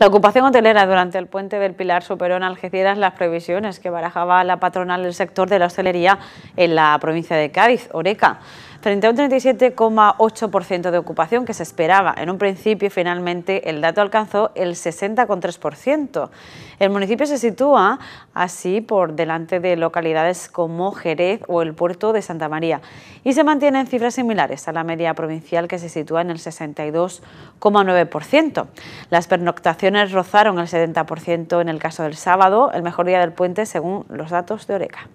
La ocupación hotelera durante el puente del Pilar superó en Algeciras las previsiones que barajaba la patronal del sector de la hostelería en la provincia de Cádiz, Oreca frente a un 37,8% de ocupación que se esperaba en un principio finalmente el dato alcanzó el 60,3%. El municipio se sitúa así por delante de localidades como Jerez o el puerto de Santa María y se mantienen cifras similares a la media provincial que se sitúa en el 62,9%. Las pernoctaciones rozaron el 70% en el caso del sábado, el mejor día del puente según los datos de Oreca.